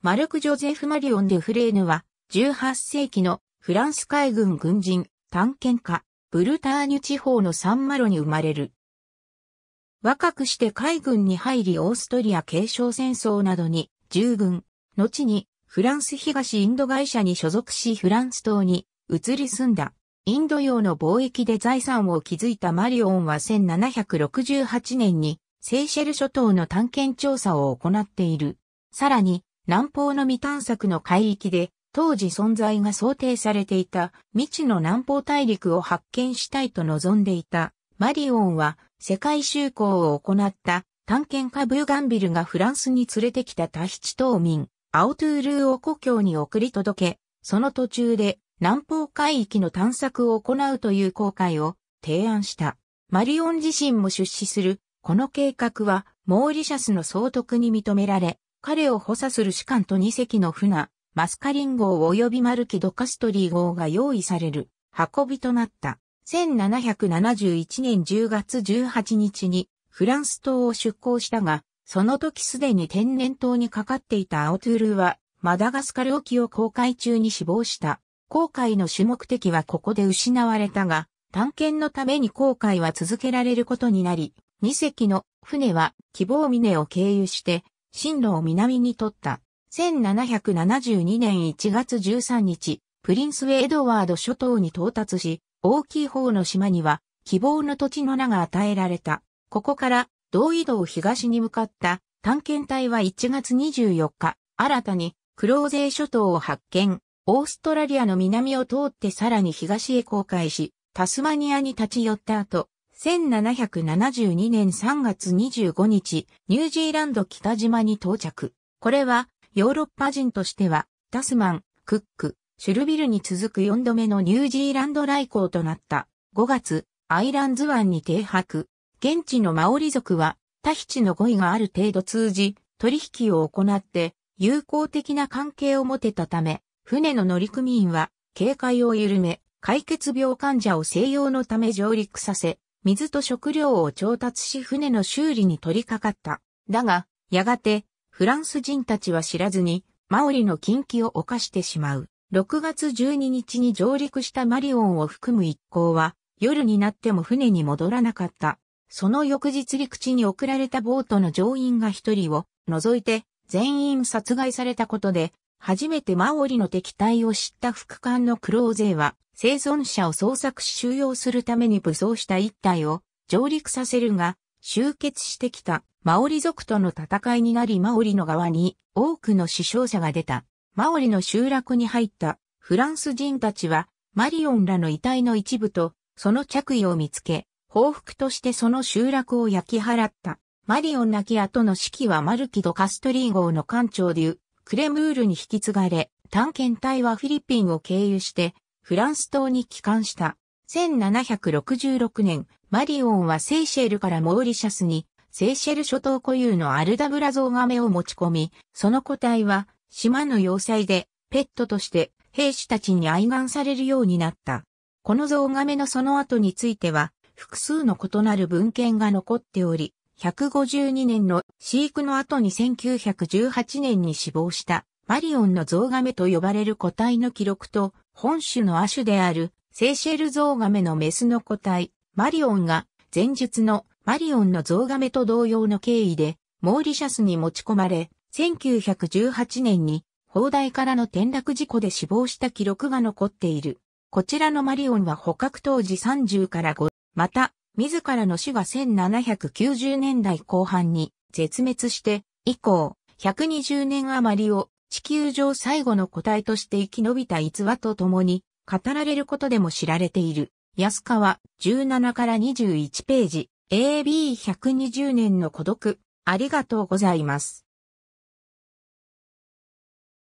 マルク・ジョゼフ・マリオン・デ・フレーヌは、18世紀のフランス海軍軍人、探検家、ブルターニュ地方のサンマロに生まれる。若くして海軍に入りオーストリア継承戦争などに従軍、後にフランス東インド会社に所属しフランス島に移り住んだ。インド洋の貿易で財産を築いたマリオンは1768年にセーシェル諸島の探検調査を行っている。さらに、南方の未探索の海域で、当時存在が想定されていた未知の南方大陸を発見したいと望んでいたマリオンは世界就航を行った探検家ブーガンビルがフランスに連れてきたタヒチ島民アオトゥールーを故郷に送り届け、その途中で南方海域の探索を行うという航海を提案した。マリオン自身も出資するこの計画はモーリシャスの総督に認められ、彼を補佐する士官と2隻の船、マスカリン号及びマルキドカストリー号が用意される運びとなった。1771年10月18日にフランス島を出港したが、その時すでに天然島にかかっていたアオトゥールは、マダガスカル沖を航海中に死亡した。航海の主目的はここで失われたが、探検のために航海は続けられることになり、2隻の船は希望峰を経由して進路を南に取った。1772年1月13日、プリンスウェエドワード諸島に到達し、大きい方の島には希望の土地の名が与えられた。ここから同移動東に向かった探検隊は1月24日、新たにクローゼー諸島を発見、オーストラリアの南を通ってさらに東へ航海し、タスマニアに立ち寄った後、1772年3月25日、ニュージーランド北島に到着。これは、ヨーロッパ人としては、タスマン、クック、シュルビルに続く4度目のニュージーランド来航となった。5月、アイランズ湾に停泊。現地のマオリ族は、タヒチの語彙がある程度通じ、取引を行って、友好的な関係を持てたため、船の乗組員は、警戒を緩め、解決病患者を西洋のため上陸させ、水と食料を調達し船の修理に取り掛かった。だが、やがて、フランス人たちは知らずに、マオリの禁忌を犯してしまう。6月12日に上陸したマリオンを含む一行は、夜になっても船に戻らなかった。その翌日陸地に送られたボートの乗員が一人を除いて全員殺害されたことで初めてマオリの敵対を知った副官のクローゼーは、生存者を捜索し収容するために武装した一体を上陸させるが、集結してきたマオリ族との戦いになりマオリの側に多くの死傷者が出た。マオリの集落に入ったフランス人たちはマリオンらの遺体の一部とその着衣を見つけ、報復としてその集落を焼き払った。マリオン亡き後の指揮はマルキド・カストリー号の艦長デュ、クレムールに引き継がれ、探検隊はフィリピンを経由して、フランス島に帰還した。1766年、マリオンはセイシェルからモーリシャスに、セイシェル諸島固有のアルダブラゾウガメを持ち込み、その個体は、島の要塞で、ペットとして、兵士たちに愛玩されるようになった。このゾウガメのその後については、複数の異なる文献が残っており、1 5 2年の飼育の後に1918年に死亡したマリオンのゾウガメと呼ばれる個体の記録と本種の亜種であるセーシェルゾウガメのメスの個体マリオンが前述のマリオンのゾウガメと同様の経緯でモーリシャスに持ち込まれ1918年に砲台からの転落事故で死亡した記録が残っている。こちらのマリオンは捕獲当時30から5、また自らの死が1790年代後半に絶滅して、以降、120年余りを地球上最後の個体として生き延びた逸話と共に語られることでも知られている。安川17から21ページ AB120 年の孤独ありがとうございます。